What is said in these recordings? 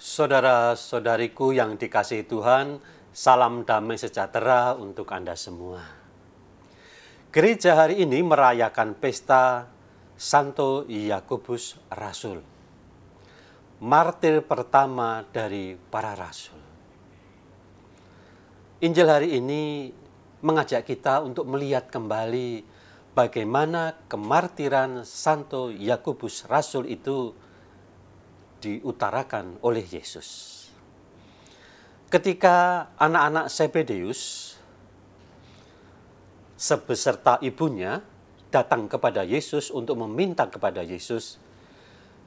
Saudara-saudariku yang dikasihi Tuhan, salam damai sejahtera untuk Anda semua. Gereja hari ini merayakan pesta Santo Yakobus Rasul, martir pertama dari para rasul. Injil hari ini mengajak kita untuk melihat kembali bagaimana kemartiran Santo Yakobus Rasul itu diutarakan oleh Yesus. Ketika anak-anak Sebedeus sebeserta ibunya datang kepada Yesus untuk meminta kepada Yesus,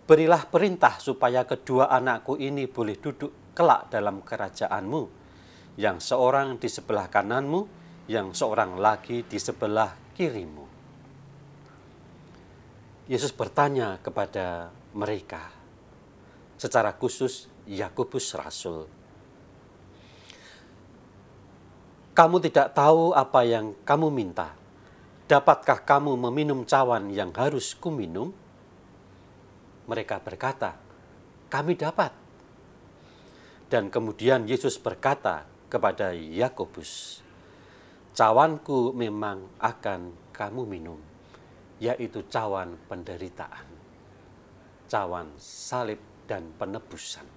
berilah perintah supaya kedua anakku ini boleh duduk kelak dalam kerajaanmu, yang seorang di sebelah kananmu, yang seorang lagi di sebelah kirimu. Yesus bertanya kepada mereka, secara khusus Yakobus Rasul. Kamu tidak tahu apa yang kamu minta. Dapatkah kamu meminum cawan yang harus kuminum? Mereka berkata, kami dapat. Dan kemudian Yesus berkata kepada Yakobus, cawanku memang akan kamu minum, yaitu cawan penderitaan, cawan salib dan penebusan.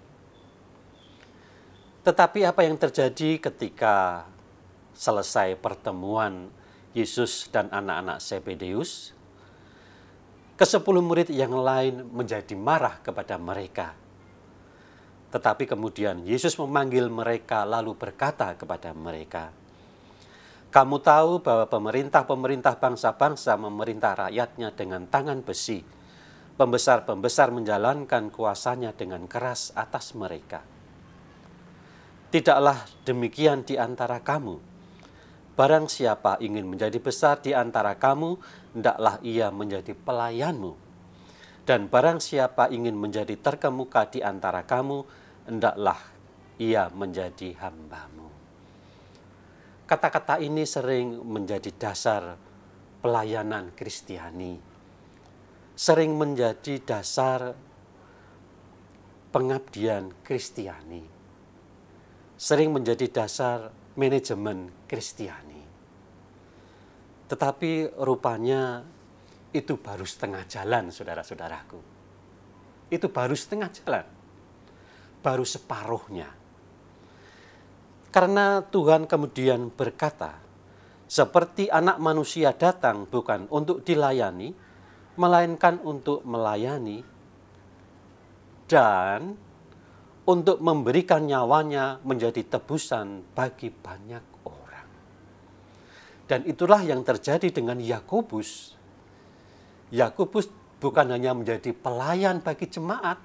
Tetapi apa yang terjadi ketika selesai pertemuan Yesus dan anak-anak Sepedeus? Kesepuluh murid yang lain menjadi marah kepada mereka. Tetapi kemudian Yesus memanggil mereka lalu berkata kepada mereka, kamu tahu bahwa pemerintah-pemerintah bangsa-bangsa memerintah rakyatnya dengan tangan besi, pembesar-pembesar menjalankan kuasanya dengan keras atas mereka. Tidaklah demikian di antara kamu. Barang siapa ingin menjadi besar di antara kamu, hendaklah ia menjadi pelayanmu. Dan barang siapa ingin menjadi terkemuka di antara kamu, hendaklah ia menjadi hambamu. Kata-kata ini sering menjadi dasar pelayanan Kristiani sering menjadi dasar pengabdian Kristiani, sering menjadi dasar manajemen Kristiani. Tetapi rupanya itu baru setengah jalan, saudara-saudaraku. Itu baru setengah jalan, baru separuhnya. Karena Tuhan kemudian berkata, seperti anak manusia datang bukan untuk dilayani, melainkan untuk melayani dan untuk memberikan nyawanya menjadi tebusan bagi banyak orang. Dan itulah yang terjadi dengan Yakobus. Yakobus bukan hanya menjadi pelayan bagi jemaat.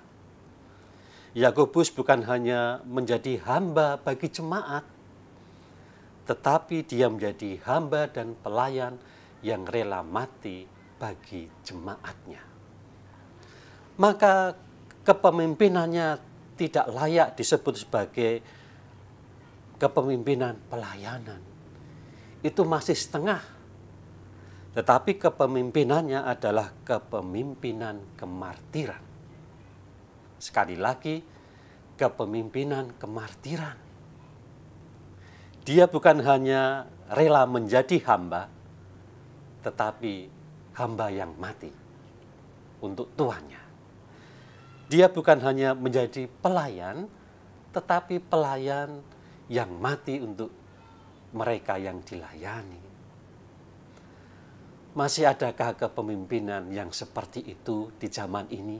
Yakobus bukan hanya menjadi hamba bagi jemaat, tetapi dia menjadi hamba dan pelayan yang rela mati bagi jemaatnya. Maka kepemimpinannya tidak layak disebut sebagai kepemimpinan pelayanan. Itu masih setengah. Tetapi kepemimpinannya adalah kepemimpinan kemartiran. Sekali lagi, kepemimpinan kemartiran. Dia bukan hanya rela menjadi hamba, tetapi hamba yang mati untuk tuannya. Dia bukan hanya menjadi pelayan, tetapi pelayan yang mati untuk mereka yang dilayani. Masih adakah kepemimpinan yang seperti itu di zaman ini?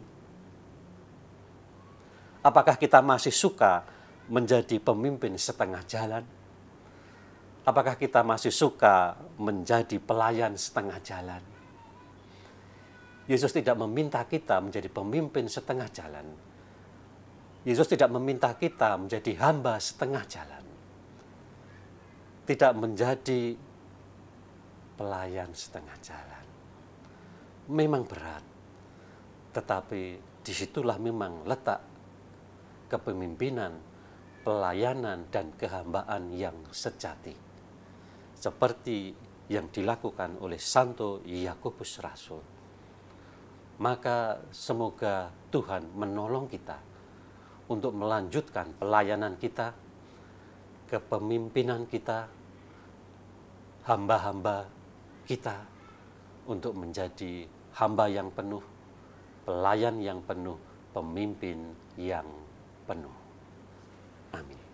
Apakah kita masih suka menjadi pemimpin setengah jalan? Apakah kita masih suka menjadi pelayan setengah jalan? Yesus tidak meminta kita menjadi pemimpin setengah jalan. Yesus tidak meminta kita menjadi hamba setengah jalan. Tidak menjadi pelayan setengah jalan. Memang berat, tetapi disitulah memang letak kepemimpinan, pelayanan, dan kehambaan yang sejati. Seperti yang dilakukan oleh Santo Yakobus Rasul. Maka semoga Tuhan menolong kita untuk melanjutkan pelayanan kita, kepemimpinan kita, hamba-hamba kita untuk menjadi hamba yang penuh, pelayan yang penuh, pemimpin yang penuh. Amin.